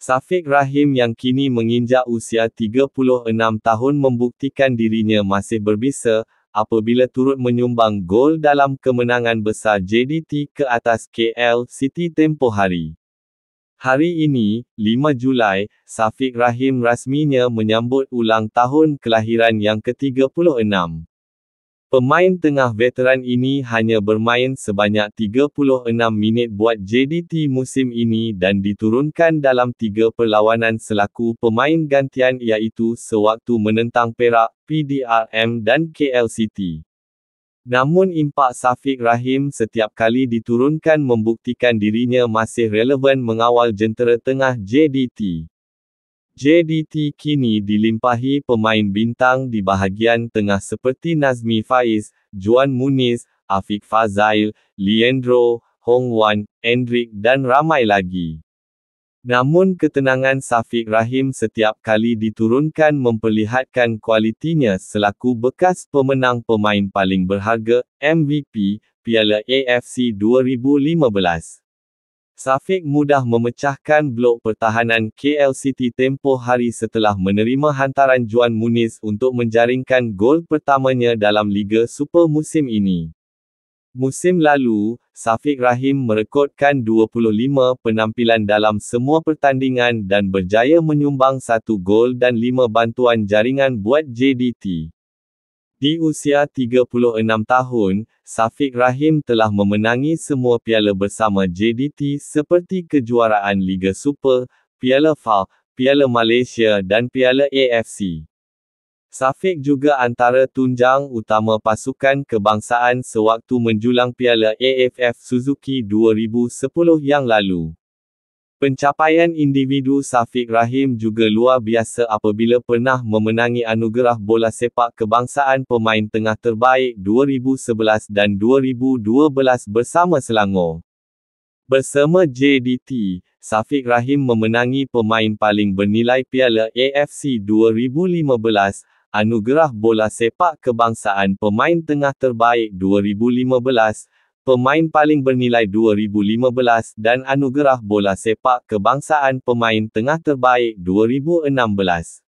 Safiq Rahim yang kini menginjak usia 36 tahun membuktikan dirinya masih berbisa apabila turut menyumbang gol dalam kemenangan besar JDT ke atas KL City tempo hari. Hari ini, 5 Julai, Safiq Rahim rasminya menyambut ulang tahun kelahiran yang ke-36. Pemain tengah veteran ini hanya bermain sebanyak 36 minit buat JDT musim ini dan diturunkan dalam tiga perlawanan selaku pemain gantian iaitu sewaktu menentang Perak, PDRM dan KL City. Namun impak Safiq Rahim setiap kali diturunkan membuktikan dirinya masih relevan mengawal jentera tengah JDT. JDT kini dilimpahi pemain bintang di bahagian tengah seperti Nazmi Faiz, Juan Muniz, Afiq Fazail, Leandro, Hong Wan, Hendrik dan ramai lagi. Namun ketenangan Safiq Rahim setiap kali diturunkan memperlihatkan kualitinya selaku bekas pemenang pemain paling berharga MVP Piala AFC 2015. Safiq mudah memecahkan blok pertahanan KL City tempoh hari setelah menerima hantaran Juan Muniz untuk menjaringkan gol pertamanya dalam Liga Super musim ini. Musim lalu, Safiq Rahim merekodkan 25 penampilan dalam semua pertandingan dan berjaya menyumbang satu gol dan lima bantuan jaringan buat JDT. Di usia 36 tahun, Safiq Rahim telah memenangi semua piala bersama JDT seperti kejuaraan Liga Super, Piala FAL, Piala Malaysia dan Piala AFC. Safiq juga antara tunjang utama pasukan kebangsaan sewaktu menjulang Piala AFF Suzuki 2010 yang lalu. Pencapaian individu Safiq Rahim juga luar biasa apabila pernah memenangi anugerah bola sepak kebangsaan pemain tengah terbaik 2011 dan 2012 bersama Selangor. Bersama JDT, Safiq Rahim memenangi pemain paling bernilai Piala AFC 2015, anugerah bola sepak kebangsaan pemain tengah terbaik 2015 pemain paling bernilai 2015 dan anugerah bola sepak kebangsaan pemain tengah terbaik 2016.